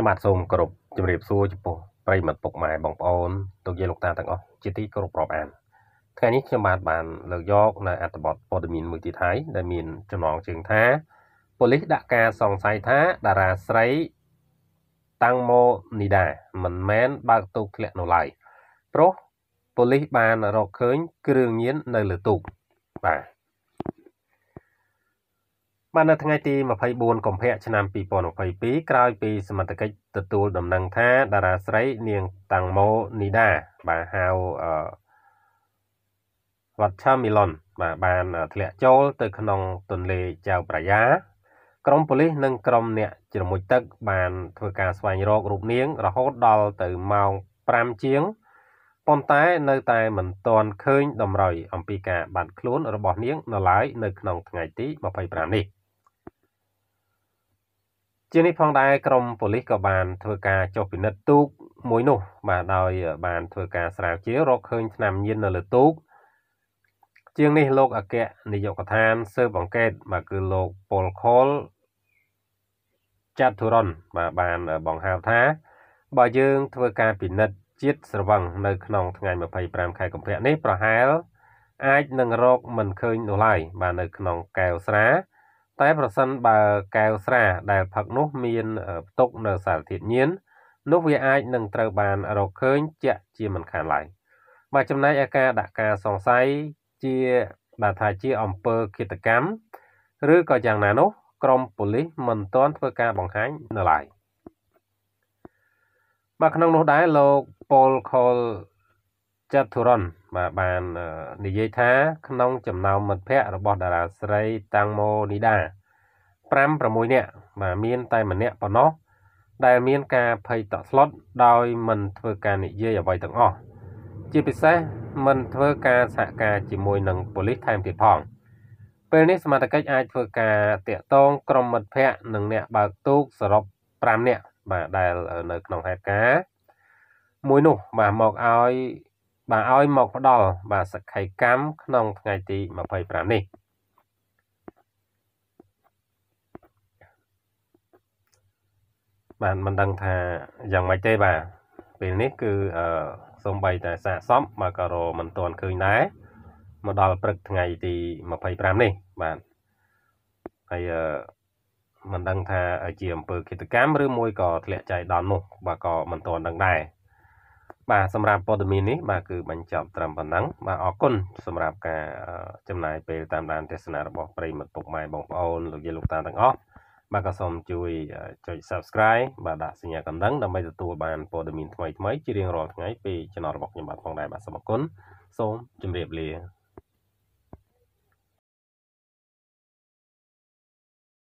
ខ្ញុំបាទសូមគោរពជំរាបសួរចំពោះប្រិយមិត្តពុកម៉ែបងប្អូនលោកយាយលោកតាទាំងអស់ជាទីគោរពរាប់អានថ្ងៃនេះខ្ញុំបាទបានលើកយកនៅអត្ថបទព័ត៌មានមួយទីថៃ ដែលមានចំណងជើងថាប៉ូលីសដាក់ការសង្ស័យថាតារាស្រីតាំងម៉ូនីដា មិនមែនបើកទូកធ្លាក់នៅឡើយព្រោះប៉ូលីសបានរកឃើញគ្រឿងញៀននៅលើទូកបាទបាននៅថ្ងៃទី24កុម្ភៈឆ្នាំ2022ក្រោយពី សមាជិកទទួលដំណឹងថា តារាស្រីនាងតាំងម៉ូនីដា បាទហៅអឺវ៉ាត់ឆាមីឡុនបាទបានធ្លាក់ចូលទៅ ក្នុងទន្លេចៅប្រាយ៉ាក្រមប៉ូលីសនិងក្រមអ្នកជ្រមុជទឹក បាន ធ្វើការស្វែងរករូបនាង រហូតដល់ទៅម៉ោង5ជាងប៉ុន្តែ នៅតែមិនទាន់ឃើញតម្រុយអំពីការបាត់ខ្លួនរបស់នាង នៅឡើយនៅក្នុងថ្ងៃទី25នេះ។ជានេះផងដែរក្រមប៉ូលីសក៏បានធ្វើការចុះពិនិត្យទូកមួយនោះបាទដោយបានធ្វើការស្រាវជ្រាវរកឃើញឆ្នាំញៀននៅលើទូកជាងនេះលោកអគ្គនាយកដ្ឋានស៊ើបអង្កេតបាទគឺលោកប៉ុលខុលចាត់ធុរ៉ុនបាទបានបង្ហាញថាបើយើងធ្វើការពិនិត្យជាតិស្រវឹងនៅក្នុងថ្ងៃ25ខែកុម្ភៈនេះប្រហែលអាចនឹងរកមិនឃើញនោះឡើយបាទនៅក្នុងកែវស្រាតែប្រសិនបើកែវស្រា ដែលផឹកនោះមានផ្ទុកនៅសារធាតុញៀននោះវាអាចនឹងត្រូវបានរកឃើញជាក់ជាមិនខានឡើយបាទចំណែកឯការដាក់ការសង្ស័យជាបាទថាជាអំពើឃាតកម្មឬក៏យ៉ាងណានោះក្រមប៉ូលីសមិនទាន់ធ្វើការបង្ហាញនៅឡើយបាទក្នុងនោះដែរលោក Paul Cole Chaturon បាទបាននិយាយថាក្នុងចំណោមមិត្តភ័ក្តិរបស់តារាស្រីតាំងម៉ូនីដា5 6នាក់បាទមានតែម្នាក់ប៉ុណ្ណោះដែលមានការភ័យតក់ស្លុតដោយមិនធ្វើការនិយាយអ្វីទាំងអស់ជាពិសេសមិនធ្វើការសហការជាមួយនឹងប៉ូលីសថែមទៀតផងពេលនេះសមាជិកអាចធ្វើការតាក់ទងក្រុមមិត្តភ័ក្តិនិងអ្នកបើកទូកសរុប5នាក់បាទដែលនៅក្នុងហេតុការណ៍មួយនោះបាទមកឲ្យបាទឲ្យមកផ្ដល់បាទសក្ខីកម្មក្នុង ថ្ងៃទី25នេះបាទមិនដឹងថាយ៉ាងម៉េចទេបាទពេលនេះ គឺអឺសំបីតែសាកសមបាទក៏រមិនទាន់ឃើញដែរមកដល់ព្រឹកថ្ងៃទី25នេះ បាទហើយអឺមិនដឹងថាជាអំពើឃាតកម្មឬមួយក៏ធ្លាក់ចៃដល់នោះបាទក៏មិនទាន់ដឹងដែរបាទសម្រាប់ព័ត៌មាននេះបាទគឺបញ្ចប់ត្រឹមប៉ុណ្ណឹង បាទអរគុណសម្រាប់ការចំណាយពេលតាមដានទស្សនារបស់ប្រិយមិត្តពុកម៉ែបងប្អូនលោកយាយលោកតាទាំងអស់បាទក៏សូមជួយចុច Subscribe បាទដាក់សញ្ញាកណ្ដឹងដើម្បីទទួលបានព័ត៌មានថ្មីៗជារៀងរាល់ថ្ងៃពី Channel របស់ខ្ញុំបាទផងដែរបាទសូមអរគុណសូមជម្រាបលា